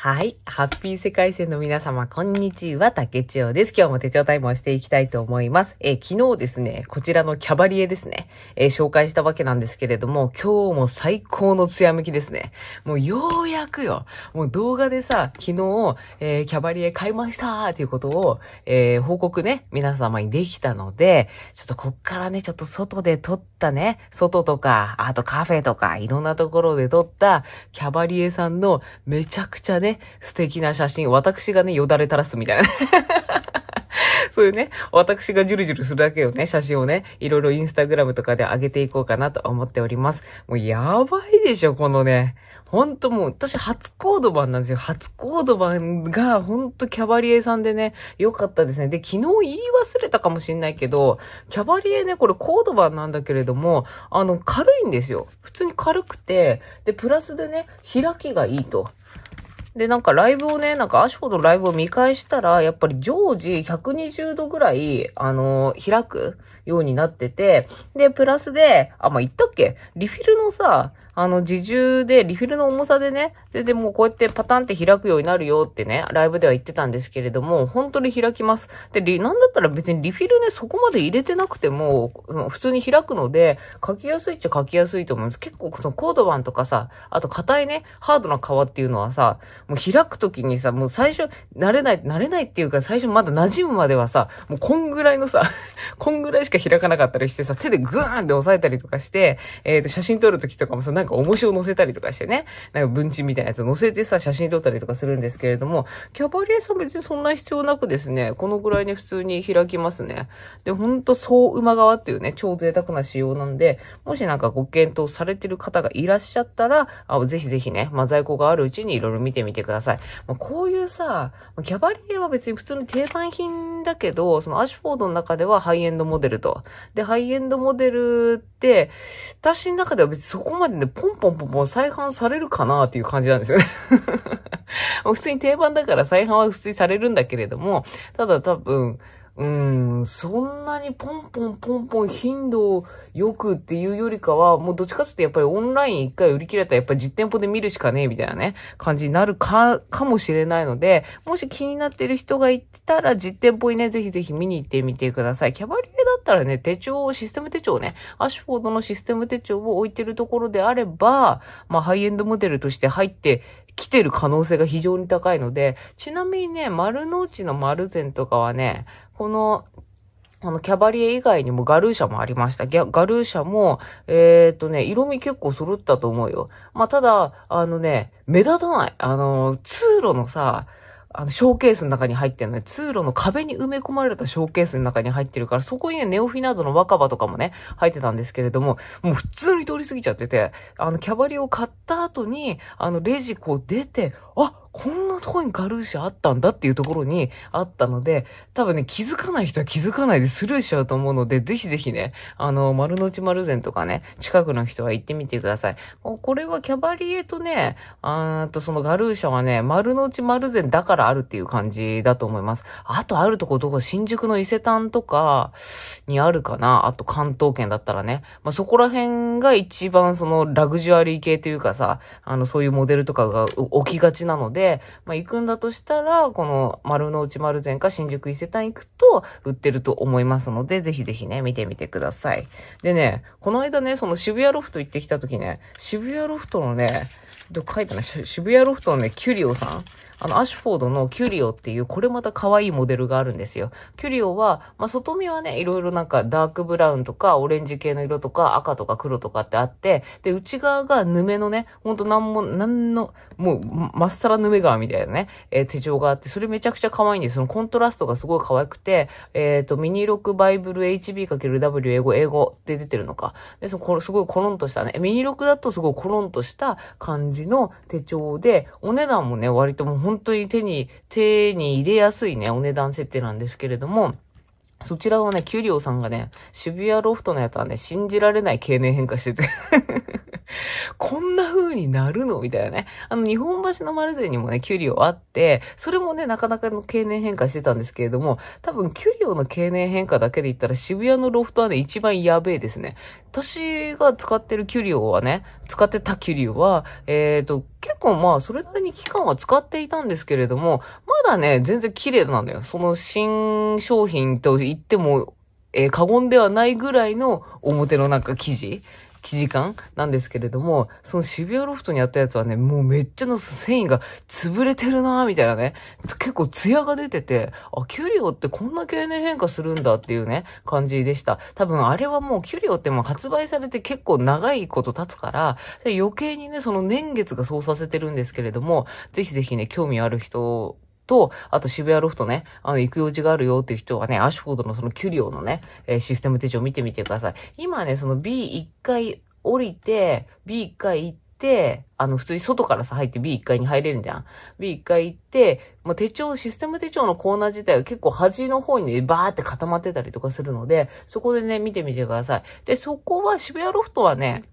はい。ハッピー世界線の皆様、こんにちは。竹千代です。今日も手帳タイムをしていきたいと思います。え昨日ですね、こちらのキャバリエですね、え紹介したわけなんですけれども、今日も最高の艶向きですね。もうようやくよ、もう動画でさ、昨日、えー、キャバリエ買いましたーっていうことを、え報告ね、皆様にできたので、ちょっとこっからね、ちょっと外で撮ったね、外とか、あとカフェとか、いろんなところで撮ったキャバリエさんのめちゃくちゃね、ね、素敵な写真、私がね、よだれ垂らすみたいな、ね そういうね、私がジュルジュルするだけのね、写真をね、いろいろインスタグラムとかで上げていこうかなと思っております。もうやばいでしょ、このね。ほんともう、私初コード版なんですよ。初コード版が、ほんとキャバリエさんでね、良かったですね。で、昨日言い忘れたかもしんないけど、キャバリエね、これコード版なんだけれども、あの、軽いんですよ。普通に軽くて、で、プラスでね、開きがいいと。で、なんかライブをね、なんか足ほどライブを見返したら、やっぱり常時120度ぐらい、あのー、開くようになってて、で、プラスで、あ、まあ、言ったっけリフィルのさ、あの、自重で、リフィルの重さでね、で、でもうこうやってパタンって開くようになるよってね、ライブでは言ってたんですけれども、本当に開きます。で、なんだったら別にリフィルね、そこまで入れてなくても、普通に開くので、書きやすいっちゃ書きやすいと思います。結構そのコード版とかさ、あと硬いね、ハードな革っていうのはさ、もう開くときにさ、もう最初、慣れない、慣れないっていうか、最初まだ馴染むまではさ、もうこんぐらいのさ、こんぐらいしかか開かなかったりしてさ、手でグーンって押さえたりとかして、えっ、ー、と、写真撮るときとかもさ、なんか重しを載せたりとかしてね、なんか文鎮みたいなやつを載せてさ、写真撮ったりとかするんですけれども、キャバリエさん別にそんな必要なくですね、このぐらいに普通に開きますね。で、ほんと、総馬側っていうね、超贅沢な仕様なんで、もしなんかご検討されてる方がいらっしゃったら、あぜひぜひね、まあ、在庫があるうちにいろいろ見てみてください。まあ、こういうさ、キャバリエは別に普通の定番品だけど、そのアシュフォードの中ではハイエンドモデルとと。で、ハイエンドモデルって、私の中では別にそこまでね、ポンポンポンポン再販されるかなっていう感じなんですよね 普通に定番だから再販は普通にされるんだけれども、ただ多分、うん、そんなにポンポンポンポン頻度よくっていうよりかは、もうどっちかってやっぱりオンライン一回売り切れたらやっぱり実店舗で見るしかねえみたいなね、感じになるか、かもしれないので、もし気になってる人がいたら実店舗にね、ぜひぜひ見に行ってみてください。キャバリエだったらね、手帳、システム手帳ね、アシュフォードのシステム手帳を置いてるところであれば、まあハイエンドモデルとして入って来てる可能性が非常に高いので、ちなみにね、丸の内の丸善とかはね、この、あの、キャバリエ以外にもガルーシャもありました。ギャガルーシャも、えー、っとね、色味結構揃ったと思うよ。まあ、ただ、あのね、目立たない。あの、通路のさ、あの、ショーケースの中に入ってるのね、通路の壁に埋め込まれたショーケースの中に入ってるから、そこにね、ネオフィナードの若葉とかもね、入ってたんですけれども、もう普通に通り過ぎちゃってて、あの、キャバリエを買った後に、あの、レジこう出て、あこんなとこにガルーシャあったんだっていうところにあったので、多分ね、気づかない人は気づかないでスルーしちゃうと思うので、ぜひぜひね、あの、丸の内丸善とかね、近くの人は行ってみてください。これはキャバリエとね、あとそのガルーシャはね、丸の内丸善だからあるっていう感じだと思います。あとあるとこどこ、新宿の伊勢丹とかにあるかな。あと関東圏だったらね。まあ、そこら辺が一番そのラグジュアリー系というかさ、あの、そういうモデルとかが起きがちなので、で、まあ、行くんだとしたら、この丸の内丸善か新宿伊勢丹行くと売ってると思いますので、ぜひぜひね、見てみてください。でね、この間ね、その渋谷ロフト行ってきた時ね、渋谷ロフトのね、どっか書いてない、渋谷ロフトのね、キュリオさんあの、アシュフォードのキュリオっていう、これまた可愛いモデルがあるんですよ。キュリオは、まあ、外見はね、いろいろなんかダークブラウンとか、オレンジ系の色とか、赤とか黒とかってあって、で、内側がヌメのね、ほんとなんも、なんの、もう、まっさらヌメ側みたいなね、えー、手帳があって、それめちゃくちゃ可愛いんです。そのコントラストがすごい可愛くて、えっ、ー、と、ミニクバイブル HB×W 英語、英語って出てるのか。で、そのこ、すごいコロンとしたね、ミニクだとすごいコロンとした感じの手帳で、お値段もね、割ともう本当に手に、手に入れやすいね、お値段設定なんですけれども、そちらはね、キュリオさんがね、渋谷ロフトのやつはね、信じられない経年変化してて こんな風になるのみたいなね。あの、日本橋の丸善にもね、キュリオあって、それもね、なかなかの経年変化してたんですけれども、多分、キュリオの経年変化だけで言ったら、渋谷のロフトはね、一番やべえですね。私が使ってるキュリオはね、使ってたキュリオは、えっ、ー、と、結構まあ、それなりに期間は使っていたんですけれども、まだね、全然綺麗なんだよ。その新商品と言っても、えー、過言ではないぐらいの表のなんか生地感なんですけれども、その渋谷ロフトにあったやつはね、もうめっちゃの繊維が潰れてるなみたいなね、結構ツヤが出てて、あ、キュリオってこんな経年変化するんだっていうね、感じでした。多分あれはもうキュリオってもう発売されて結構長いこと経つから、余計にね、その年月がそうさせてるんですけれども、ぜひぜひね、興味ある人と、あと渋谷ロフトね、あの、行く用事があるよっていう人はね、アッシュフォードのそのキュリオのね、えシステム手帳見てみてください。今ね、その B1 回降りて、B1 回行って、あの、普通に外からさ、入って B1 階に入れるじゃん。B1 回行って、まあ、手帳、システム手帳のコーナー自体は結構端の方にバーって固まってたりとかするので、そこでね、見てみてください。で、そこは渋谷ロフトはね、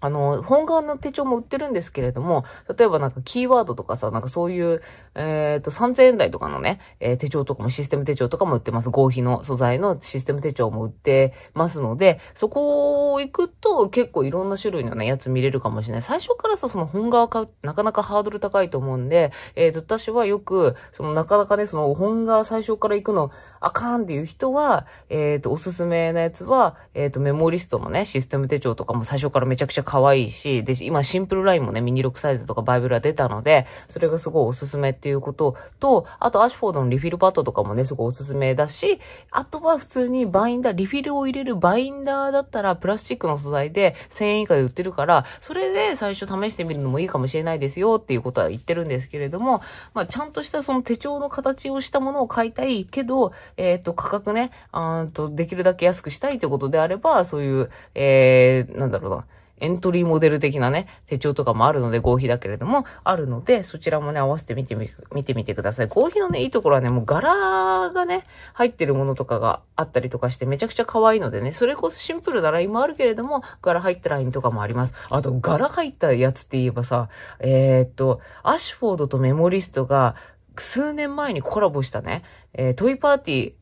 あの、本側の手帳も売ってるんですけれども、例えばなんかキーワードとかさ、なんかそういう、えっ、ー、と、3000円台とかのね、えー、手帳とかもシステム手帳とかも売ってます。合皮の素材のシステム手帳も売ってますので、そこを行くと結構いろんな種類のね、やつ見れるかもしれない。最初からさ、その本側買う、なかなかハードル高いと思うんで、えっ、ー、と、私はよく、そのなかなかね、その本側最初から行くの、あかんっていう人は、えっ、ー、と、おすすめなやつは、えっ、ー、と、メモリストのね、システム手帳とかも最初からめちゃくちゃ可愛いし、で、今シンプルラインもね、ミニ6サイズとかバイブルは出たので、それがすごいおすすめっていうことと、あと、アシュフォードのリフィルパッドとかもね、すごいおすすめだし、あとは普通にバインダー、リフィルを入れるバインダーだったら、プラスチックの素材で1000円以下で売ってるから、それで最初試してみるのもいいかもしれないですよっていうことは言ってるんですけれども、まあ、ちゃんとしたその手帳の形をしたものを買いたいけど、えっ、ー、と、価格ね、あと、できるだけ安くしたいということであれば、そういう、えー、なんだろうな、エントリーモデル的なね、手帳とかもあるので、合皮だけれども、あるので、そちらもね、合わせて見てみ、見てみてください。合皮のね、いいところはね、もう柄がね、入ってるものとかがあったりとかして、めちゃくちゃ可愛いのでね、それこそシンプルなラインもあるけれども、柄入ったラインとかもあります。あと、柄入ったやつって言えばさ、えー、っと、アッシュフォードとメモリストが、数年前にコラボしたね、えー、トイパーティー、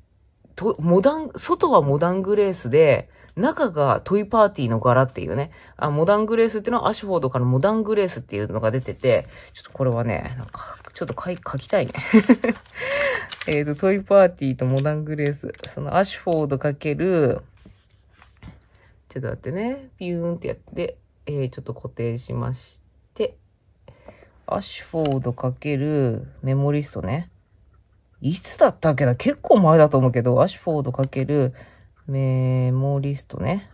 と、モダン、外はモダングレースで、中がトイパーティーの柄っていうね、あモダングレースっていうのはアシュフォードからモダングレースっていうのが出てて、ちょっとこれはね、なんか、ちょっと書きたいね。えっと、トイパーティーとモダングレース。そのアシュフォードかける、ちょっと待ってね、ピューンってやって、えー、ちょっと固定しましアッシュフォード×メモリストね。いつだったっけな結構前だと思うけど、アッシュフォード×メモリストね。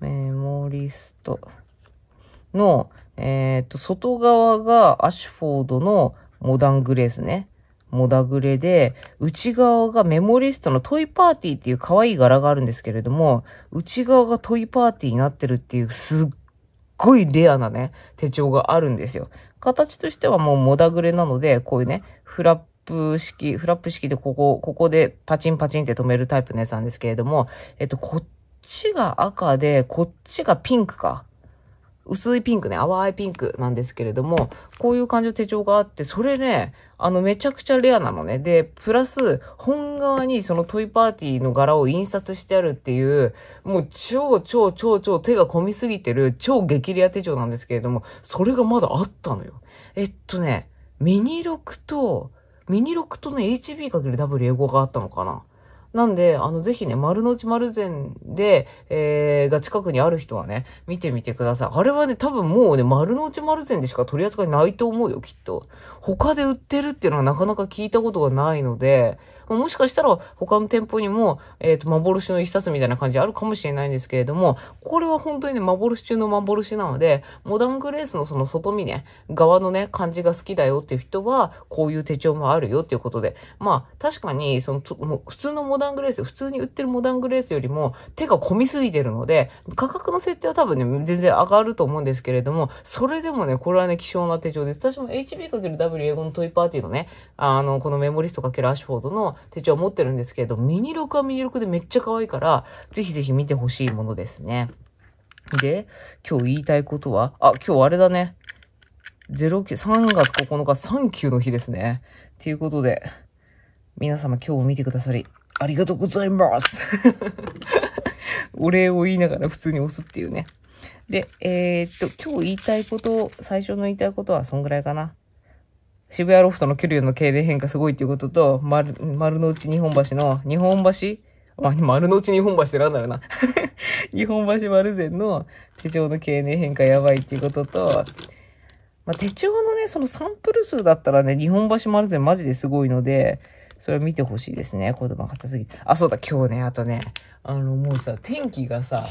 メモリストの、えっ、と、外側がアッシュフォードのモダングレースね。モダグレで、内側がメモリストのトイパーティーっていう可愛い柄があるんですけれども、内側がトイパーティーになってるっていうすっごいレアなね、手帳があるんですよ。形としてはもうモダグレなので、こういうね、フラップ式、フラップ式でここ、ここでパチンパチンって止めるタイプのやつなんですけれども、えっと、こっちが赤で、こっちがピンクか。薄いピンクね、淡いピンクなんですけれども、こういう感じの手帳があって、それね、あの、めちゃくちゃレアなのね。で、プラス、本側にそのトイパーティーの柄を印刷してあるっていう、もう超超超超手が込みすぎてる超激レア手帳なんですけれども、それがまだあったのよ。えっとね、ミニ6と、ミニ6とね、HB×W 英語があったのかな。なんで、あの、ぜひね、丸の内丸善で、えー、が近くにある人はね、見てみてください。あれはね、多分もうね、丸の内丸善でしか取り扱いないと思うよ、きっと。他で売ってるっていうのはなかなか聞いたことがないので、もしかしたら他の店舗にも、えっ、ー、と、幻の一冊みたいな感じあるかもしれないんですけれども、これは本当にね、幻中の幻なので、モダングレースのその外見ね、側のね、感じが好きだよっていう人は、こういう手帳もあるよっていうことで、まあ、確かに、その、普通のモダンダングレース、普通に売ってるモダングレースよりも手が込みすぎてるので、価格の設定は多分ね、全然上がると思うんですけれども、それでもね、これはね、希少な手帳です。私も HB×W 英語のトイパーティーのね、あの、このメモリストかアッシュフォードの手帳を持ってるんですけれど、ミニ6はミニ6でめっちゃ可愛いから、ぜひぜひ見てほしいものですね。で、今日言いたいことは、あ、今日あれだね。09、3月9日、サンキューの日ですね。ということで、皆様今日も見てくださり、ありがとうございますお礼を言いながら普通に押すっていうね。で、えー、っと、今日言いたいこと、最初の言いたいことはそんぐらいかな。渋谷ロフトの距離の経年変化すごいっていうことと、丸、丸の内日本橋の、日本橋まあ、丸の内日本橋ってなんだろうな 日本橋丸善の手帳の経年変化やばいっていうことと、まあ、手帳のね、そのサンプル数だったらね、日本橋丸善マジですごいので、それを見てほしいですね。言葉硬すぎて。あ、そうだ、今日ね、あとね、あの、もうさ、天気がさ、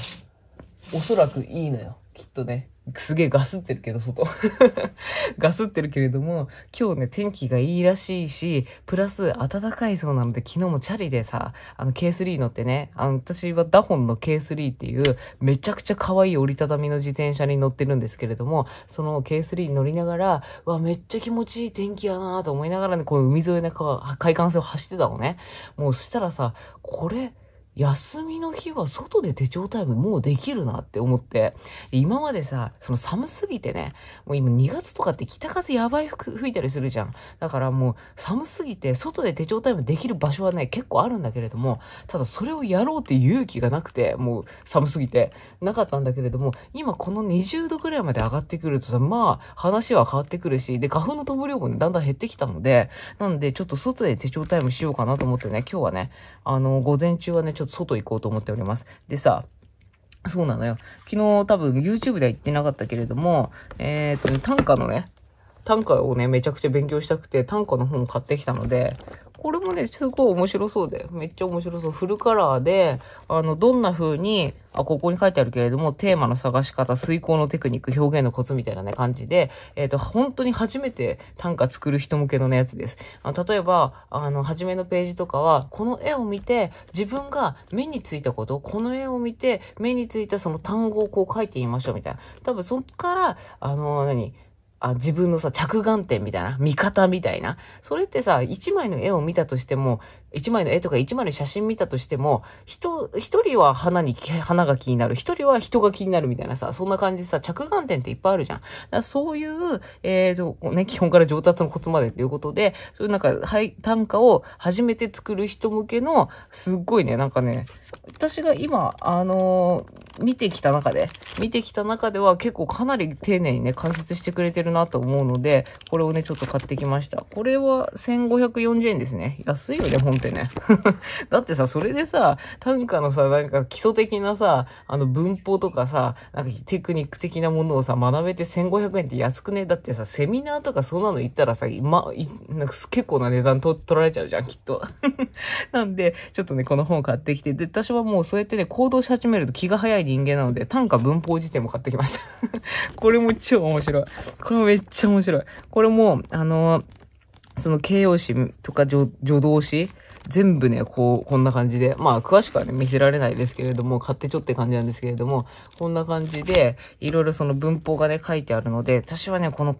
おそらくいいのよ。きっとね。すげえガスってるけど、外。ガスってるけれども、今日ね、天気がいいらしいし、プラス暖かいそうなので、昨日もチャリでさ、あの K3 乗ってね、あの、私はダホンの K3 っていう、めちゃくちゃ可愛い折りたたみの自転車に乗ってるんですけれども、その K3 に乗りながら、うわ、めっちゃ気持ちいい天気やなと思いながらね、この海沿いの海岸線を走ってたのね。もうしたらさ、これ、休みの日は外で手帳タイムもうできるなって思って、今までさ、その寒すぎてね、もう今2月とかって北風やばい吹いたりするじゃん。だからもう寒すぎて外で手帳タイムできる場所はね、結構あるんだけれども、ただそれをやろうって勇気がなくて、もう寒すぎて、なかったんだけれども、今この20度ぐらいまで上がってくるとさ、まあ話は変わってくるし、で、花粉の飛ぶ量もね、だんだん減ってきたので、なんでちょっと外で手帳タイムしようかなと思ってね、今日はね、あの、午前中はね、ちょっとょっと外行こうと思っております。でさ、そうなのよ。昨日多分 YouTube では言ってなかったけれども、えっ、ー、と、ね、短歌のね、短歌をね、めちゃくちゃ勉強したくて、短歌の本を買ってきたので、これもね、すごい面白そうで、めっちゃ面白そう。フルカラーで、あの、どんな風に、あ、ここに書いてあるけれども、テーマの探し方、遂行のテクニック、表現のコツみたいなね、感じで、えっ、ー、と、本当に初めて短歌作る人向けのね、やつです。あ例えば、あの、初めのページとかは、この絵を見て、自分が目についたこと、この絵を見て、目についたその単語をこう書いてみましょう、みたいな。多分、そっから、あの、何、あ自分のさ、着眼点みたいな、見方みたいな。それってさ、一枚の絵を見たとしても、一枚の絵とか一枚の写真見たとしても、人、一人は花に、花が気になる、一人は人が気になるみたいなさ、そんな感じでさ、着眼点っていっぱいあるじゃん。だそういう、えっ、ー、と、ね、基本から上達のコツまでっていうことで、そういうなんか、はい、短歌を初めて作る人向けの、すっごいね、なんかね、私が今、あのー、見てきた中で、見てきた中では結構かなり丁寧にね、解説してくれてるなと思うので、これをね、ちょっと買ってきました。これは1540円ですね。安いよね、本当ってね。だってさ、それでさ、短歌のさ、なんか基礎的なさ、あの文法とかさ、なんかテクニック的なものをさ、学べて1500円って安くねだってさ、セミナーとかそんなの行ったらさ、ま、いなんか結構な値段と取られちゃうじゃん、きっと。なんで、ちょっとね、この本買ってきて、で、私はもうそうやってね、行動し始めると気が早い人間なので、短歌文法辞典も買ってきました これも超面白い。これもめっちゃ面白い。これも、あのその形容詞とか助動詞全部ね、こう、こんな感じで、まあ、詳しくはね、見せられないですけれども、買ってちょって感じなんですけれども、こんな感じで、いろいろその文法がね、書いてあるので、私はね、この、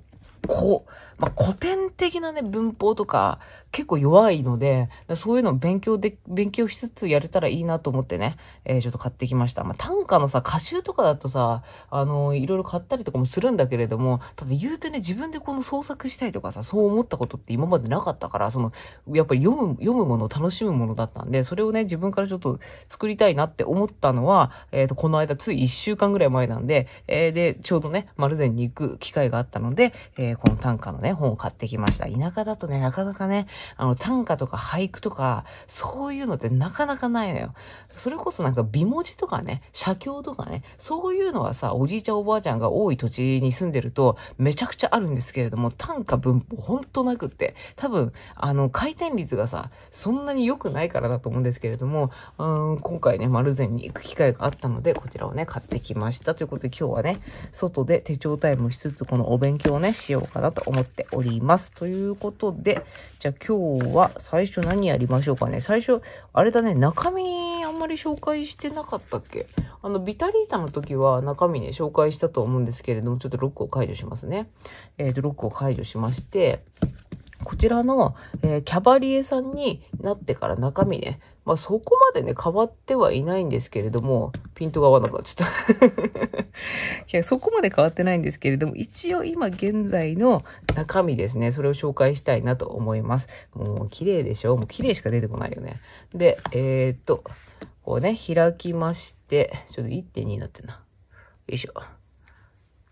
こう、まあ、古典的なね、文法とか結構弱いので、そういうのを勉強で、勉強しつつやれたらいいなと思ってね、えー、ちょっと買ってきました。まあ、短歌のさ、歌集とかだとさ、あのー、いろいろ買ったりとかもするんだけれども、ただ言うてね、自分でこの創作したいとかさ、そう思ったことって今までなかったから、その、やっぱり読む、読むものを楽しむものだったんで、それをね、自分からちょっと作りたいなって思ったのは、えっ、ー、と、この間、つい1週間ぐらい前なんで、えー、で、ちょうどね、丸善に行く機会があったので、えー、この短歌のね、本を買ってきました。田舎だとね、なかなかね、あの、短歌とか俳句とか、そういうのってなかなかないのよ。それこそなんか美文字とかね、写経とかね、そういうのはさ、おじいちゃんおばあちゃんが多い土地に住んでると、めちゃくちゃあるんですけれども、短歌文法ほんとなくって、多分、あの、回転率がさ、そんなに良くないからだと思うんですけれども、うん、今回ね、丸善に行く機会があったので、こちらをね、買ってきました。ということで今日はね、外で手帳タイムしつつ、このお勉強をね、しようかなと思ってております。ということで、じゃあ今日は最初何やりましょうかね。最初、あれだね、中身あんまり紹介してなかったっけあの、ビタリータの時は中身ね、紹介したと思うんですけれども、ちょっとロックを解除しますね。えっ、ー、と、ロックを解除しまして、こちらの、えー、キャバリエさんになってから中身ね、まあそこまでね、変わってはいないんですけれども、ピントが合わなくなっちゃった いや、そこまで変わってないんですけれども、一応今現在の中身ですね、それを紹介したいなと思います。もう綺麗でしょもう綺麗しか出てこないよね。で、えー、っと、こうね、開きまして、ちょっと1.2になってんな。よいしょ。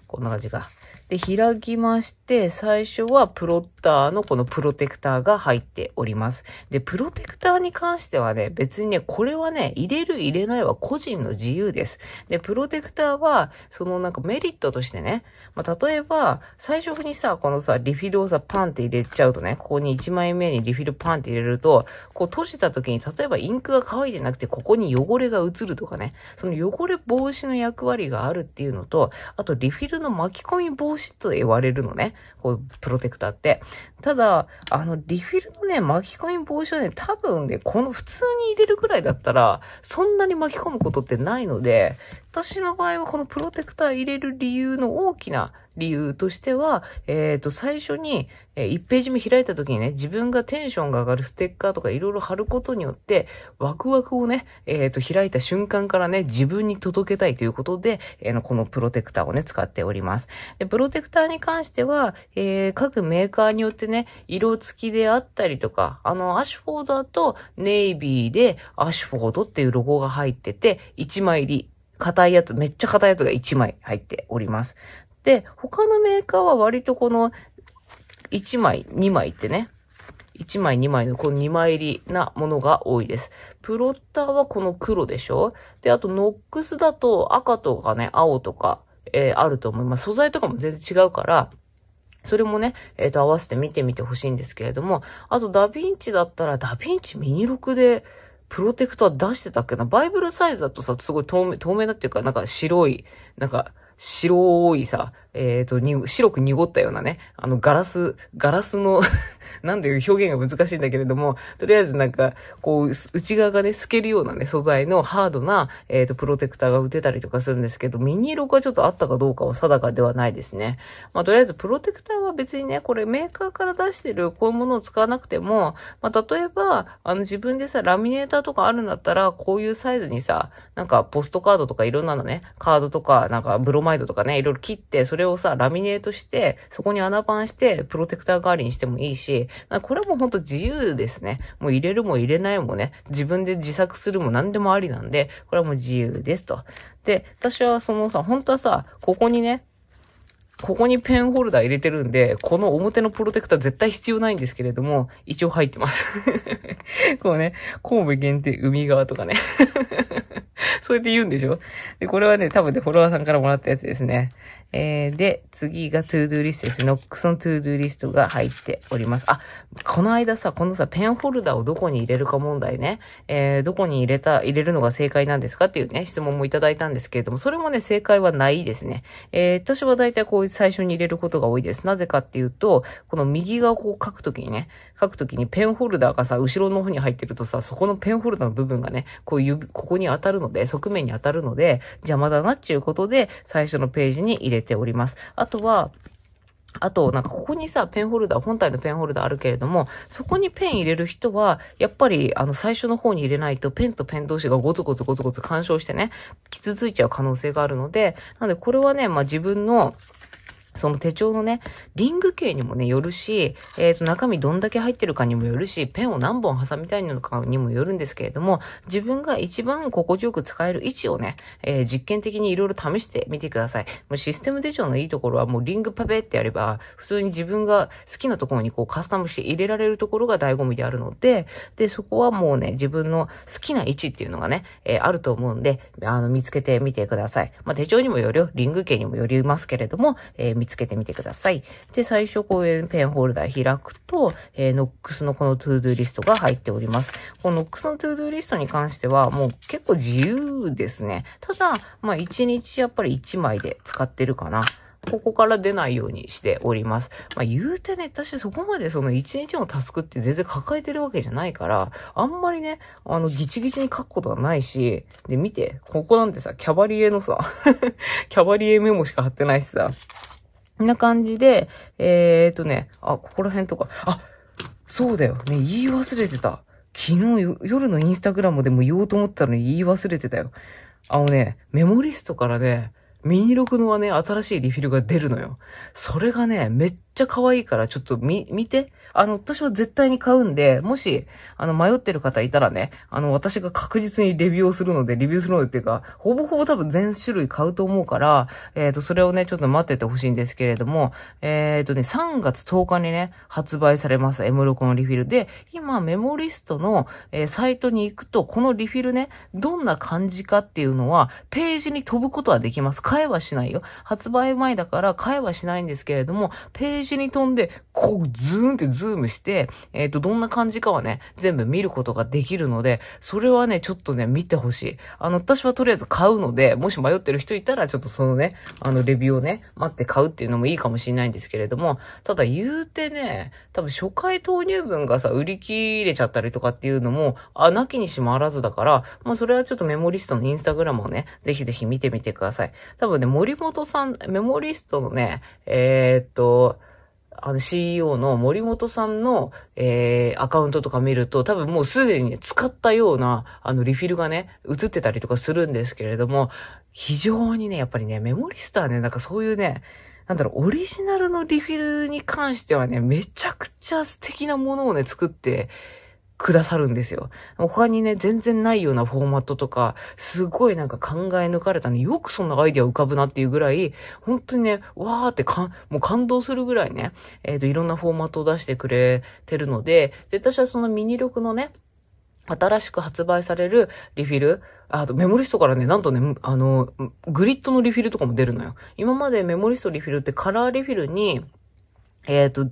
こんな感じか。で、開きまして、最初はプロッターのこのプロテクターが入っております。で、プロテクターに関してはね、別にね、これはね、入れる入れないは個人の自由です。で、プロテクターは、そのなんかメリットとしてね、まあ、例えば、最初にさ、このさ、リフィルをさ、パンって入れちゃうとね、ここに1枚目にリフィルパンって入れると、こう閉じた時に、例えばインクが乾いてなくて、ここに汚れが移るとかね、その汚れ防止の役割があるっていうのと、あとリフィルの巻き込み防止と言われるのね。こう、プロテクターって。ただ、あの、リフィルのね、巻き込み防止はね、多分ね、この普通に入れるぐらいだったら、そんなに巻き込むことってないので、私の場合はこのプロテクター入れる理由の大きな理由としては、えっ、ー、と、最初に、え1ページ目開いた時にね、自分がテンションが上がるステッカーとかいろいろ貼ることによって、ワクワクをね、えっ、ー、と、開いた瞬間からね、自分に届けたいということで、えー、このプロテクターをね、使っております。で、プロテクターに関しては、えー、各メーカーによってね、色付きであったりとか、あの、アシュフォードだと、ネイビーで、アシュフォードっていうロゴが入ってて、1枚入り。硬いやつ、めっちゃ硬いやつが1枚入っております。で、他のメーカーは割とこの1枚、2枚ってね、1枚2枚のこの2枚入りなものが多いです。プロッターはこの黒でしょで、あとノックスだと赤とかね、青とか、えー、あると思います。素材とかも全然違うから、それもね、えっ、ー、と、合わせて見てみてほしいんですけれども、あとダヴィンチだったら、ダヴィンチミニ6で、プロテクター出してたっけなバイブルサイズだとさ、すごい透明、透明だっていうか、なんか白い、なんか、白いさ、えっ、ー、と、白く濁ったようなね、あの、ガラス、ガラスの なんで表現が難しいんだけれども、とりあえずなんか、こう、内側がね、透けるようなね、素材のハードな、えっ、ー、と、プロテクターが打てたりとかするんですけど、ミニ色がちょっとあったかどうかは定かではないですね。まあ、とりあえず、プロテクターは別にね、これメーカーから出してるこういうものを使わなくても、まあ、例えば、あの、自分でさ、ラミネーターとかあるんだったら、こういうサイズにさ、なんか、ポストカードとかいろんなのね、カードとか、なんか、ブロマイドとかね、いろいろ切って、それれをさ、ラミネートして、そこに穴パンして、プロテクター代わりにしてもいいし、これもほんと自由ですね。もう入れるも入れないもね、自分で自作するも何でもありなんで、これはもう自由ですと。で、私はそのさ、本当はさ、ここにね、ここにペンホルダー入れてるんで、この表のプロテクター絶対必要ないんですけれども、一応入ってます こうね、神戸限定海側とかね そうやって言うんでしょで、これはね、多分ね、フォロワーさんからもらったやつですね。えー、で、次がトゥードゥーリストですね。ノックスのトゥードゥーリストが入っております。あ、この間さ、このさ、ペンホルダーをどこに入れるか問題ね。えー、どこに入れた、入れるのが正解なんですかっていうね、質問もいただいたんですけれども、それもね、正解はないですね。えー、私は大体こう、最初に入れることが多いです。なぜかっていうと、この右側をこう書くときにね、書くときにペンホルダーがさ、後ろの方に入ってるとさ、そこのペンホルダーの部分がね、こう指、ここに当たるので、側面に当たるので、邪魔だなっていうことで、最初のページに入れております。あとは、あと、なんかここにさ、ペンホルダー、本体のペンホルダーあるけれども、そこにペン入れる人は、やっぱり、あの、最初の方に入れないと、ペンとペン同士がゴツゴツゴツゴツ干渉してね、傷ついちゃう可能性があるので、なのでこれはね、まあ、自分の、その手帳のね、リング形にもね、よるし、えっ、ー、と、中身どんだけ入ってるかにもよるし、ペンを何本挟みたいのかにもよるんですけれども、自分が一番心地よく使える位置をね、えー、実験的にいろいろ試してみてください。もうシステム手帳のいいところはもうリングパペってやれば、普通に自分が好きなところにこうカスタムして入れられるところが醍醐味であるので、で、そこはもうね、自分の好きな位置っていうのがね、えー、あると思うんで、あの、見つけてみてください。まあ、手帳にもよるよ、リング形にもよりますけれども、えー見つけてみてください。で、最初こういうペンホルダー開くと、えー、ノックスのこのトゥードゥリストが入っております。このノックスのトゥードゥリストに関してはもう結構自由ですね。ただ、まあ1日やっぱり1枚で使ってるかな。ここから出ないようにしております。まあ言うてね、私そこまでその一日のタスクって全然抱えてるわけじゃないから、あんまりね、あの、ギチギチに書くことはないし、で、見て、ここなんてさ、キャバリエのさ キャバリエメモしか貼ってないしさ、な感じで、えー、っとね、あ、ここら辺とか、あ、そうだよ。ね、言い忘れてた。昨日夜のインスタグラムでも言おうと思ったのに言い忘れてたよ。あのね、メモリストからね、ミニ録のはね、新しいリフィルが出るのよ。それがね、めっちゃ可愛いから、ちょっとみ、見て。あの、私は絶対に買うんで、もし、あの、迷ってる方いたらね、あの、私が確実にレビューをするので、レビューするのでっていうか、ほぼほぼ多分全種類買うと思うから、えっ、ー、と、それをね、ちょっと待っててほしいんですけれども、えっ、ー、とね、3月10日にね、発売されます。M6 のリフィルで、今、メモリストの、えー、サイトに行くと、このリフィルね、どんな感じかっていうのは、ページに飛ぶことはできます。買えはしないよ。発売前だから買えはしないんですけれども、ページに飛んで、こう、ズーンってズームして、えっ、ー、と、どんな感じかはね、全部見ることができるので、それはね、ちょっとね、見てほしい。あの、私はとりあえず買うので、もし迷ってる人いたら、ちょっとそのね、あの、レビューをね、待って買うっていうのもいいかもしれないんですけれども、ただ言うてね、多分初回投入分がさ、売り切れちゃったりとかっていうのも、あ、なきにしもあらずだから、まあ、それはちょっとメモリストのインスタグラムをね、ぜひぜひ見てみてください。多分ね、森本さん、メモリストのね、えー、っと、あの CEO の森本さんの、えー、アカウントとか見ると、多分もうすでに使ったような、あの、リフィルがね、映ってたりとかするんですけれども、非常にね、やっぱりね、メモリスターね、なんかそういうね、なんだろう、オリジナルのリフィルに関してはね、めちゃくちゃ素敵なものをね、作ってくださるんですよ。他にね、全然ないようなフォーマットとか、すごいなんか考え抜かれたね、よくそんなアイディア浮かぶなっていうぐらい、本当にね、わーってかん、もう感動するぐらいね、えっ、ー、と、いろんなフォーマットを出してくれてるので、で、私はそのミニ力のね、新しく発売されるリフィル、あとメモリストからね、なんとね、あの、グリッドのリフィルとかも出るのよ。今までメモリストリフィルってカラーリフィルに、えっ、ー、と、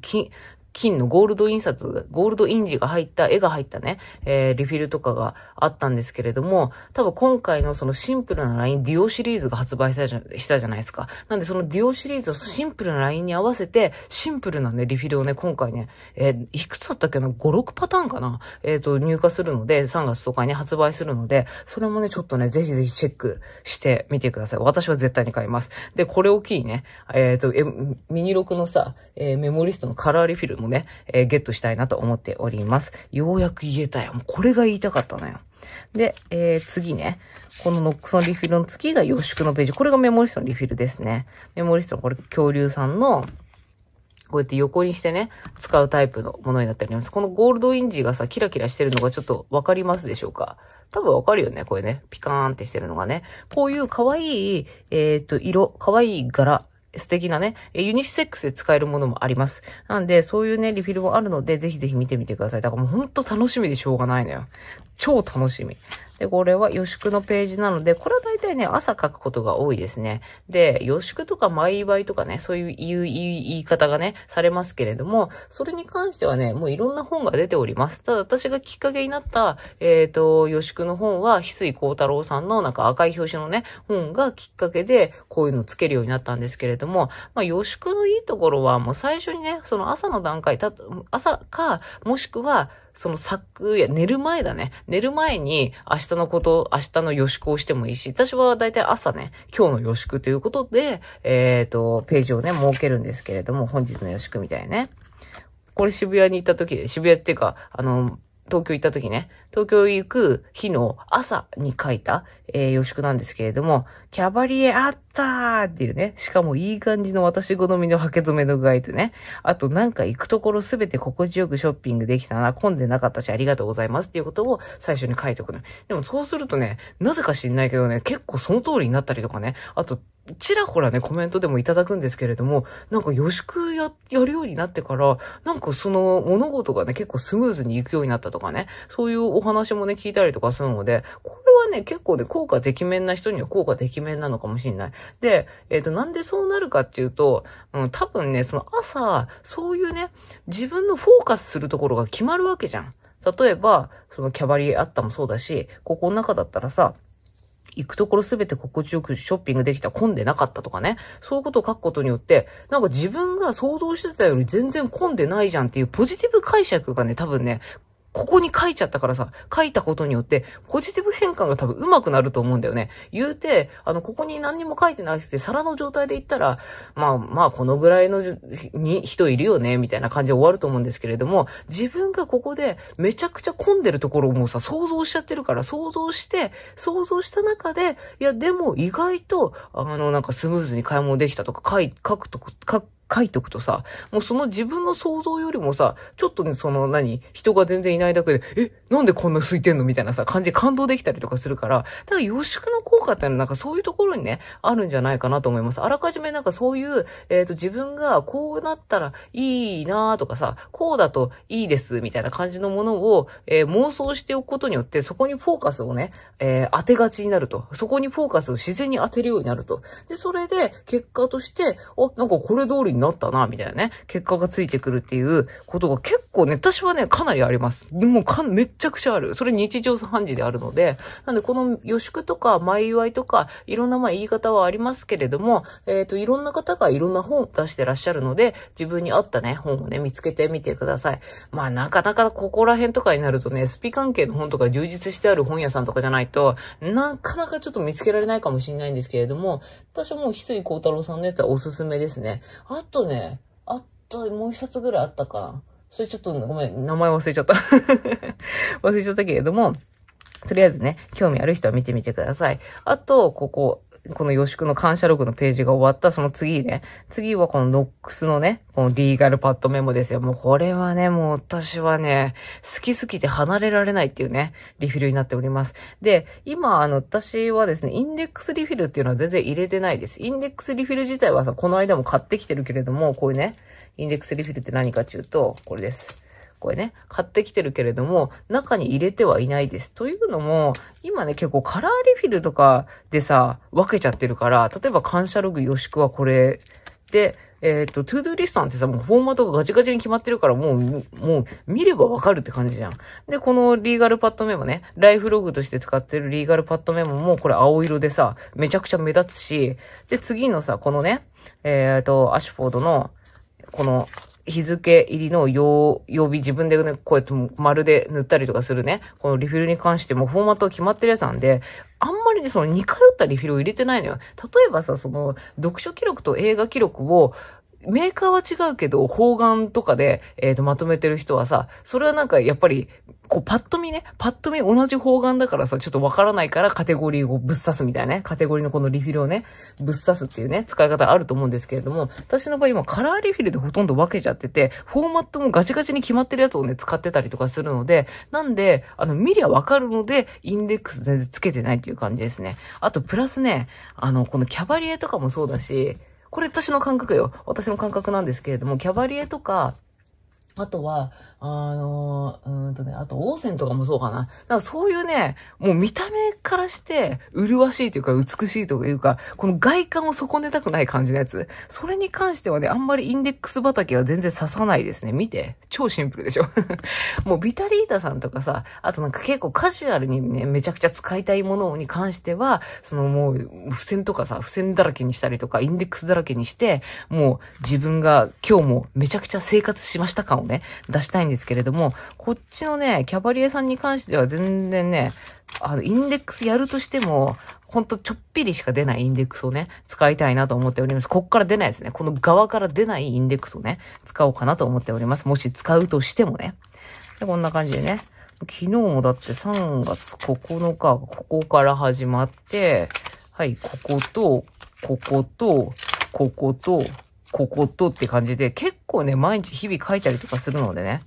金のゴールド印刷、ゴールド印字が入った、絵が入ったね、えー、リフィルとかがあったんですけれども、多分今回のそのシンプルなライン、ディオシリーズが発売したじゃしたじゃないですか。なんでそのディオシリーズをシンプルなラインに合わせて、シンプルなね、リフィルをね、今回ね、えー、いくつだったっけな ?5、6パターンかなえっ、ー、と、入荷するので、3月とかに発売するので、それもね、ちょっとね、ぜひぜひチェックしてみてください。私は絶対に買います。で、これを機にね、えっ、ー、と、ミニロクのさ、えメモリストのカラーリフィルもね、えー、ゲットしたいなと思っております。ようやく言えたよ。もうこれが言いたかったのよ。で、えー、次ね。このノックスのリフィルの次が予祝のページ。これがメモリストのリフィルですね。メモリストのこれ恐竜さんのこうやって横にしてね、使うタイプのものになっております。このゴールドインジーがさ、キラキラしてるのがちょっとわかりますでしょうか多分わかるよね、これね。ピカーンってしてるのがね。こういう可愛い、えっ、と、色、可愛い柄素敵なね、ユニシセックスで使えるものもあります。なんで、そういうね、リフィルもあるので、ぜひぜひ見てみてください。だからもうほんと楽しみでしょうがないのよ。超楽しみ。で、これは予宿のページなので、これは大体ね、朝書くことが多いですね。で、予宿とか毎倍とかね、そういう言い方がね、されますけれども、それに関してはね、もういろんな本が出ております。ただ私がきっかけになった、えっ、ー、と、予宿の本は、翡翠光太郎さんのなんか赤い表紙のね、本がきっかけで、こういうのつけるようになったんですけれども、まあ、予宿のいいところは、もう最初にね、その朝の段階、た朝か、もしくは、そのいや、寝る前だね。寝る前に明日のこと、明日の予祝をしてもいいし、私はだいたい朝ね、今日の予祝ということで、えっ、ー、と、ページをね、設けるんですけれども、本日の予祝みたいね。これ渋谷に行った時、渋谷っていうか、あの、東京行った時ね、東京行く日の朝に書いた、えー、予宿なんですけれども、キャバリエあったーっていうね、しかもいい感じの私好みの刷毛染めの具合とね、あとなんか行くところすべて心地よくショッピングできたな、混んでなかったしありがとうございますっていうことを最初に書いておくの。でもそうするとね、なぜか知んないけどね、結構その通りになったりとかね、あと、ちらほらね、コメントでもいただくんですけれども、なんか予宿や、やるようになってから、なんかその物事がね、結構スムーズに行くようになったとかね、そういうお話もね、聞いたりとかするので、これはね、結構ね、効果てきめんな人には効果てきめんなのかもしれない。で、えっ、ー、と、なんでそうなるかっていうと、うん、多分ね、その朝、そういうね、自分のフォーカスするところが決まるわけじゃん。例えば、そのキャバリエあったもそうだし、ここの中だったらさ、行くところすべて心地よくショッピングできた、混んでなかったとかね。そういうことを書くことによって、なんか自分が想像してたより全然混んでないじゃんっていうポジティブ解釈がね、多分ね、ここに書いちゃったからさ、書いたことによって、ポジティブ変換が多分上手くなると思うんだよね。言うて、あの、ここに何にも書いてなくて、皿の状態で言ったら、まあまあ、このぐらいのに人いるよね、みたいな感じで終わると思うんですけれども、自分がここでめちゃくちゃ混んでるところをもうさ、想像しちゃってるから、想像して、想像した中で、いや、でも意外と、あの、なんかスムーズに買い物できたとか、書い、書くと、書く、書いとくとさ、もうその自分の想像よりもさ、ちょっとね、その何、人が全然いないだけで、え、なんでこんな空いてんのみたいなさ、感じ、感動できたりとかするから、だから予祝の効果ってのはなんかそういうところにね、あるんじゃないかなと思います。あらかじめなんかそういう、えっ、ー、と、自分がこうなったらいいなとかさ、こうだといいです、みたいな感じのものを、えー、妄想しておくことによって、そこにフォーカスをね、えー、当てがちになると。そこにフォーカスを自然に当てるようになると。で、それで、結果として、あ、なんかこれ通りにになったな、みたいなね、結果がついてくるっていうことが結構ね、私はね、かなりあります。もうか、めっちゃくちゃある。それ日常茶飯事であるので、なんでこの予祝とか前祝いとか、いろんなまあ言い方はありますけれども、えっ、ー、と、いろんな方がいろんな本を出してらっしゃるので、自分に合ったね、本をね、見つけてみてください。まあ、なかなかここら辺とかになるとね、スピ関係の本とか充実してある本屋さんとかじゃないと、なかなかちょっと見つけられないかもしれないんですけれども、私はもう翡すり太郎さんのやつはおすすめですね。あとね、あともう一冊ぐらいあったかな。それちょっとごめん、名前忘れちゃった 忘れちゃったけれども、とりあえずね、興味ある人は見てみてください。あと、ここ、この予宿の感謝録のページが終わったその次ね、次はこのノックスのね、このリーガルパッドメモですよ。もうこれはね、もう私はね、好きすぎて離れられないっていうね、リフィルになっております。で、今、あの、私はですね、インデックスリフィルっていうのは全然入れてないです。インデックスリフィル自体はさ、この間も買ってきてるけれども、こういうね、インデックスリフィルって何かっていうと、これです。これね、買ってきてるけれども、中に入れてはいないです。というのも、今ね、結構カラーリフィルとかでさ、分けちゃってるから、例えば感謝ログよしくはこれで、えっ、ー、と、トゥードゥーリストなんてさ、もうフォーマットがガチガチに決まってるから、もう、もう、見ればわかるって感じじゃん。で、このリーガルパッドメモね、ライフログとして使ってるリーガルパッドメモも、これ青色でさ、めちゃくちゃ目立つし、で、次のさ、このね、えっ、ー、と、アシュフォードの、この、日付入りの曜曜日自分でね、こうやって丸で塗ったりとかするね、このリフィルに関してもフォーマットが決まってるやつなんで、あんまりね、その似通ったリフィルを入れてないのよ。例えばさ、その、読書記録と映画記録を、メーカーは違うけど、方眼とかで、えっ、ー、と、まとめてる人はさ、それはなんか、やっぱり、こう、パッと見ね、パッと見同じ方眼だからさ、ちょっとわからないからカテゴリーをぶっ刺すみたいなね、カテゴリーのこのリフィルをね、ぶっ刺すっていうね、使い方あると思うんですけれども、私の場合今、カラーリフィルでほとんど分けちゃってて、フォーマットもガチガチに決まってるやつをね、使ってたりとかするので、なんで、あの、見りゃわかるので、インデックス全然つけてないっていう感じですね。あと、プラスね、あの、このキャバリエとかもそうだし、これ私の感覚よ。私の感覚なんですけれども、キャバリエとか、あとは、あの、うんとね、あと、オーセンとかもそうかな。なんかそういうね、もう見た目からして、麗しいというか、美しいというか、この外観を損ねたくない感じのやつ。それに関してはね、あんまりインデックス畑は全然刺さないですね。見て。超シンプルでしょ。もうビタリータさんとかさ、あとなんか結構カジュアルにね、めちゃくちゃ使いたいものに関しては、そのもう、付箋とかさ、付箋だらけにしたりとか、インデックスだらけにして、もう自分が今日もめちゃくちゃ生活しました感をね、出したいんですけれども、こっちのね、キャバリエさんに関しては全然ね、あの、インデックスやるとしても、ほんとちょっぴりしか出ないインデックスをね、使いたいなと思っております。こっから出ないですね。この側から出ないインデックスをね、使おうかなと思っております。もし使うとしてもね。で、こんな感じでね。昨日もだって3月9日、ここから始まって、はい、ここと、ここと、ここと、こことって感じで、結構ね、毎日日々書いたりとかするのでね。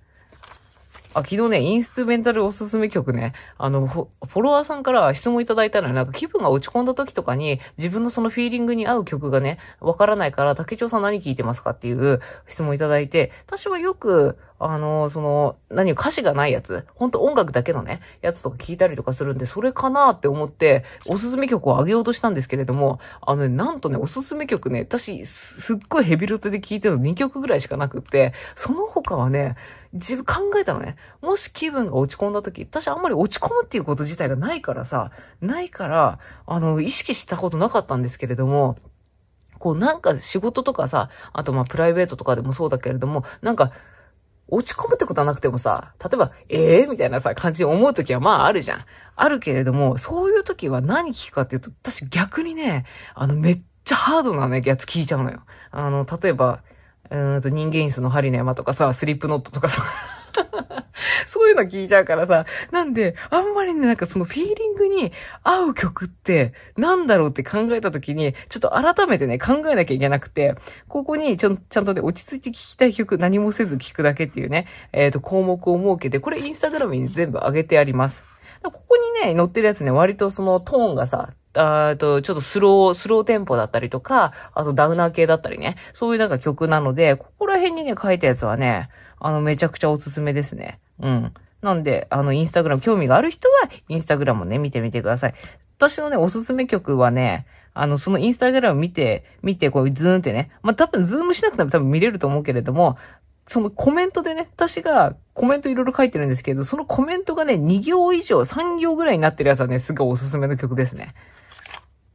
あ、昨日ね、インストゥメンタルおすすめ曲ね、あの、フォロワーさんから質問いただいたのよ。なんか気分が落ち込んだ時とかに、自分のそのフィーリングに合う曲がね、わからないから、竹町さん何聴いてますかっていう質問いただいて、私はよく、あの、その、何、歌詞がないやつ、ほんと音楽だけのね、やつとか聞いたりとかするんで、それかなって思って、おすすめ曲を上げようとしたんですけれども、あの、ね、なんとね、おすすめ曲ね、私、すっごいヘビロテで聴いてるの2曲ぐらいしかなくって、その他はね、自分考えたのね。もし気分が落ち込んだ時、私あんまり落ち込むっていうこと自体がないからさ、ないから、あの、意識したことなかったんですけれども、こうなんか仕事とかさ、あとまあプライベートとかでもそうだけれども、なんか、落ち込むってことはなくてもさ、例えば、ええー、みたいなさ、感じで思うときはまああるじゃん。あるけれども、そういうときは何聞くかっていうと、私逆にね、あの、めっちゃハードなね、やつ聞いちゃうのよ。あの、例えば、うんと人間椅子の針の山とかさ、スリップノットとかさ、そういうの聞いちゃうからさ、なんで、あんまりね、なんかそのフィーリングに合う曲って何だろうって考えた時に、ちょっと改めてね、考えなきゃいけなくて、ここにちょちゃんとね、落ち着いて聴きたい曲何もせず聴くだけっていうね、えっ、ー、と、項目を設けて、これインスタグラムに全部上げてあります。ここにね、載ってるやつね、割とそのトーンがさ、あと、ちょっとスロー、スローテンポだったりとか、あとダウナー系だったりね、そういうなんか曲なので、ここら辺にね、書いたやつはね、あの、めちゃくちゃおすすめですね。うん。なんで、あの、インスタグラム、興味がある人は、インスタグラムをね、見てみてください。私のね、おすすめ曲はね、あの、そのインスタグラム見て、見て、こう、ズーンってね、まあ、多分、ズームしなくても多分見れると思うけれども、そのコメントでね、私がコメントいろいろ書いてるんですけど、そのコメントがね、2行以上、3行ぐらいになってるやつはね、すごいおすすめの曲ですね。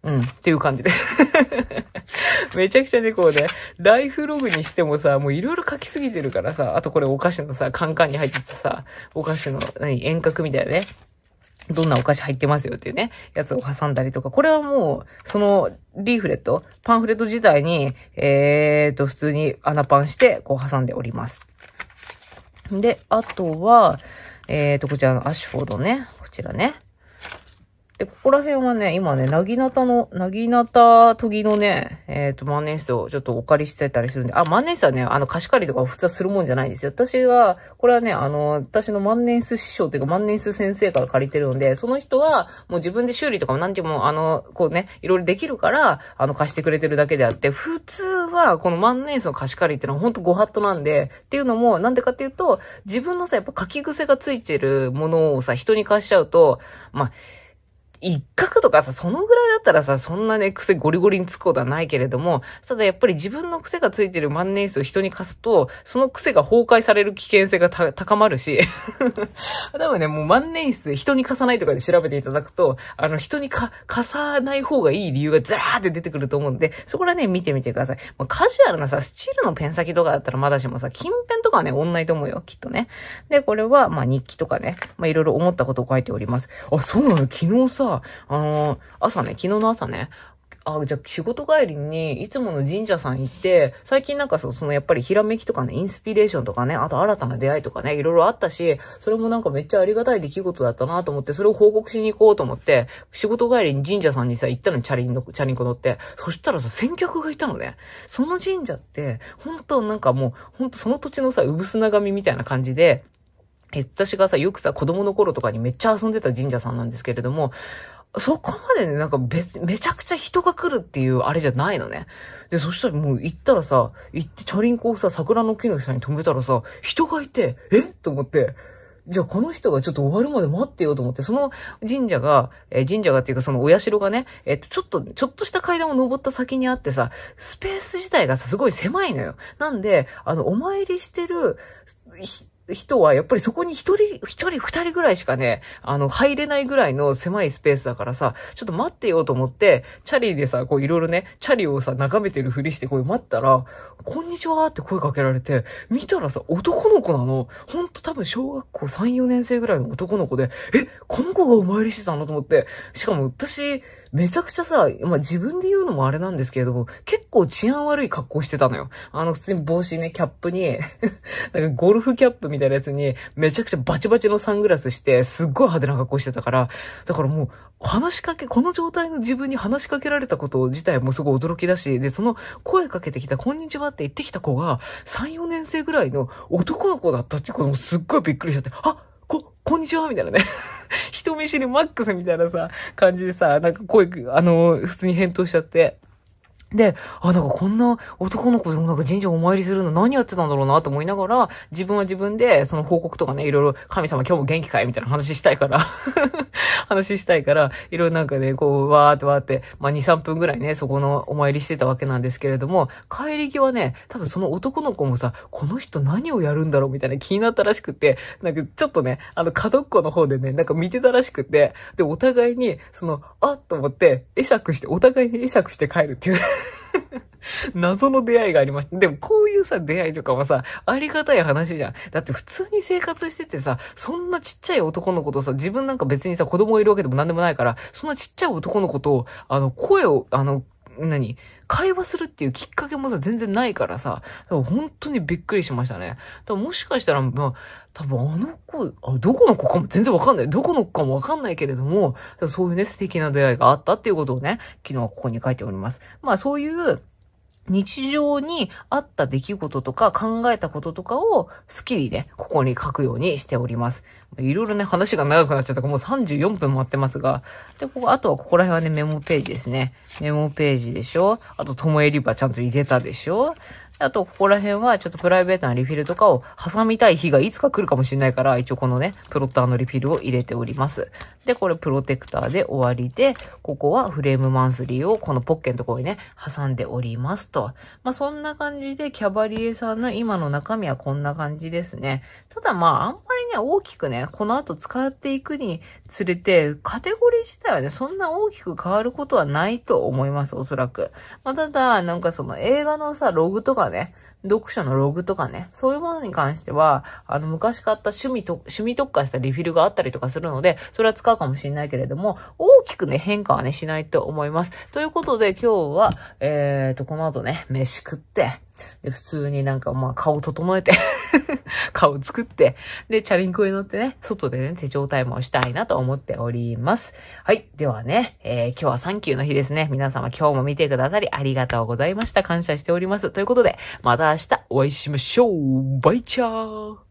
うん、っていう感じで めちゃくちゃね、こうね、ライフログにしてもさ、もういろいろ書きすぎてるからさ、あとこれお菓子のさ、カンカンに入ってたさ、お菓子の、何、遠隔みたいなね。どんなお菓子入ってますよっていうね、やつを挟んだりとか、これはもう、そのリーフレット、パンフレット自体に、えーと、普通に穴パンして、こう挟んでおります。で、あとは、えーと、こちらのアッシュフォードね、こちらね。で、ここら辺はね、今ね、なぎなたの、なぎなた研ぎのね、えっ、ー、と、万年筆をちょっとお借りしてたりするんで、あ、万年筆はね、あの、貸し借りとか普通はするもんじゃないんですよ。私は、これはね、あの、私の万年筆師匠というか万年筆先生から借りてるんで、その人は、もう自分で修理とかも何でも、あの、こうね、いろいろできるから、あの、貸してくれてるだけであって、普通は、この万年筆の貸し借りってのはほんとご法度なんで、っていうのも、なんでかっていうと、自分のさ、やっぱ書き癖がついてるものをさ、人に貸しちゃうと、まあ、一角とかさ、そのぐらいだったらさ、そんなね、癖ゴリゴリにつくことはないけれども、ただやっぱり自分の癖がついてる万年筆を人に貸すと、その癖が崩壊される危険性が 高まるし、でもね、もう万年筆で人に貸さないとかで調べていただくと、あの、人にか貸さない方がいい理由がザラーって出てくると思うんで、そこらね、見てみてください。まあ、カジュアルなさ、スチールのペン先とかだったらまだしもさ、金ペンとかはね、おんないと思うよ、きっとね。で、これは、まあ日記とかね、まあいろいろ思ったことを書いております。あ、そうなの昨日さ、あの、朝ね、昨日の朝ね、あ、じゃ仕事帰りにいつもの神社さん行って、最近なんかそのやっぱりひらめきとかね、インスピレーションとかね、あと新たな出会いとかね、いろいろあったし、それもなんかめっちゃありがたい出来事だったなと思って、それを報告しに行こうと思って、仕事帰りに神社さんにさ、行ったのチャリンの、チャリンコ乗って、そしたらさ、先客がいたのね。その神社って、本当なんかもう、本当その土地のさ、うぶすながみみたいな感じで、え、私がさ、よくさ、子供の頃とかにめっちゃ遊んでた神社さんなんですけれども、そこまでね、なんか別、めちゃくちゃ人が来るっていうあれじゃないのね。で、そしたらもう行ったらさ、行ってチャリンコをさ、桜の木の下に止めたらさ、人がいて、えと思って、じゃあこの人がちょっと終わるまで待ってよと思って、その神社が、えー、神社がっていうかそのお社がね、えっ、ー、と、ちょっと、ちょっとした階段を登った先にあってさ、スペース自体がすごい狭いのよ。なんで、あの、お参りしてる、人はやっぱりそこに一人、一人二人ぐらいしかね、あの、入れないぐらいの狭いスペースだからさ、ちょっと待ってよと思って、チャリでさ、こういろいろね、チャリをさ、眺めてるふりしてこう待ったら、こんにちはって声かけられて、見たらさ、男の子なの。ほんと多分小学校3、4年生ぐらいの男の子で、え、この子がお参りしてたのと思って、しかも私、めちゃくちゃさ、まあ、自分で言うのもあれなんですけれども、結構治安悪い格好してたのよ。あの、普通に帽子ね、キャップに なんかゴルフキャップみたいなやつに、めちゃくちゃバチバチのサングラスして、すっごい派手な格好してたから、だからもう、話しかけ、この状態の自分に話しかけられたこと自体もすごい驚きだし、で、その声かけてきた、こんにちはって言ってきた子が、3、4年生ぐらいの男の子だったっていうこともすっごいびっくりしちゃって、あっこ、こんにちはみたいなね。人見知りマックスみたいなさ、感じでさ、なんか声、あのー、普通に返答しちゃって。で、あ、なんかこんな男の子でもなんか神社お参りするの何やってたんだろうなと思いながら、自分は自分でその報告とかね、いろいろ神様今日も元気かいみたいな話したいから 話したいから、いろいろなんかね、こう、わーってわーって、まあ、2、3分ぐらいね、そこのお参りしてたわけなんですけれども、帰り際ね、多分その男の子もさ、この人何をやるんだろうみたいな気になったらしくて、なんかちょっとね、あの角っこの方でね、なんか見てたらしくて、で、お互いに、その、あっと思って、会釈して、お互いに会釈して帰るっていう 謎の出会いがありました。でもこういうさ、出会いとかはさ、ありがたい話じゃん。だって普通に生活しててさ、そんなちっちゃい男の子とさ、自分なんか別にさ、子供いるわけでも何でもないから、そんなちっちゃい男の子と、あの、声を、あの、何会話するっていうきっかけもさ、全然ないからさ、本当にびっくりしましたね。多分もしかしたら、まあ、多分あの子、あ、どこの子かも全然わかんない。どこの子かもわかんないけれども、そういうね、素敵な出会いがあったっていうことをね、昨日はここに書いております。まあそういう、日常にあった出来事とか考えたこととかを好きにね、ここに書くようにしております。いろいろね、話が長くなっちゃったからもう34分待ってますが。で、ここ、あとはここら辺はね、メモページですね。メモページでしょあと、ともえりばちゃんと入れたでしょあと、ここら辺はちょっとプライベートなリフィルとかを挟みたい日がいつか来るかもしれないから、一応このね、プロッターのリフィルを入れております。で、これプロテクターで終わりで、ここはフレームマンスリーをこのポッケのところにね、挟んでおりますと。まあ、そんな感じでキャバリエさんの今の中身はこんな感じですね。ただまあ、あんまりね、大きくね、この後使っていくにつれて、カテゴリー自体はね、そんな大きく変わることはないと思います、おそらく。まあ、ただ、なんかその映画のさ、ログとかね、読書のログとかね、そういうものに関しては、あの、昔買った趣味と、趣味特化したリフィルがあったりとかするので、それは使うかもしれないけれども、大きくね、変化はね、しないと思います。ということで、今日は、えーと、この後ね、飯食って、で、普通になんかまあ顔整えて 顔作って、で、チャリンコに乗ってね、外でね、手帳タイムをしたいなと思っております。はい。ではね、えー、今日はサンキューの日ですね。皆様今日も見てくださりありがとうございました。感謝しております。ということで、また明日お会いしましょう。バイチャー